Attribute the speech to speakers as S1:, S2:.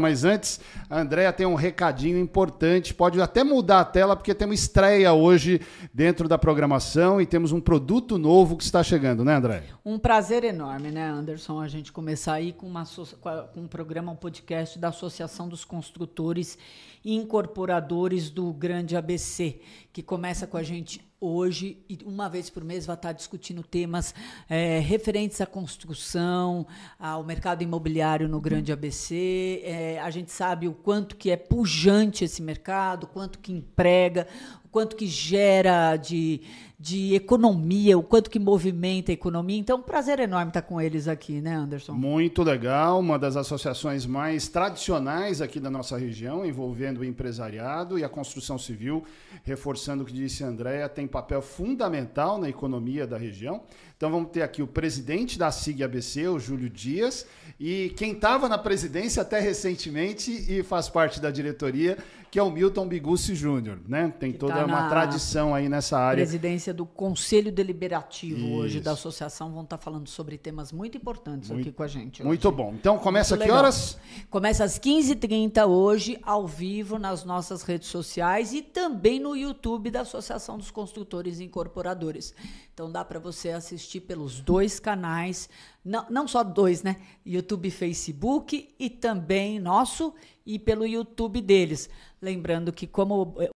S1: Mas antes, a Andrea tem um recadinho importante. Pode até mudar a tela, porque temos estreia hoje dentro da programação e temos um produto novo que está chegando, né, André?
S2: Um prazer enorme, né, Anderson, a gente começar aí com, uma, com um programa, um podcast da Associação dos Construtores e Incorporadores do Grande ABC, que começa com a gente hoje e uma vez por mês vai estar discutindo temas é, referentes à construção, ao mercado imobiliário no Grande ABC, é, é, a gente sabe o quanto que é pujante esse mercado, quanto que emprega, quanto que gera de, de economia, o quanto que movimenta a economia. Então, um prazer enorme estar com eles aqui, né, Anderson?
S1: Muito legal, uma das associações mais tradicionais aqui da nossa região, envolvendo o empresariado e a construção civil, reforçando o que disse a Andréa, tem papel fundamental na economia da região. Então, vamos ter aqui o presidente da SIG ABC, o Júlio Dias, e quem estava na presidência até recentemente e faz parte da diretoria, que é o Milton Bigucci Júnior, né? Tem que toda é uma tradição aí nessa área.
S2: Presidência do Conselho Deliberativo Isso. hoje da associação vão estar tá falando sobre temas muito importantes muito, aqui com a gente. Hoje. Muito
S1: bom. Então começa muito que legal. horas?
S2: Começa às 15h30 hoje, ao vivo, nas nossas redes sociais e também no YouTube da Associação dos Construtores e Incorporadores. Então dá para você assistir pelos dois canais, não, não só dois, né? YouTube e Facebook e também nosso e pelo YouTube deles. Lembrando que como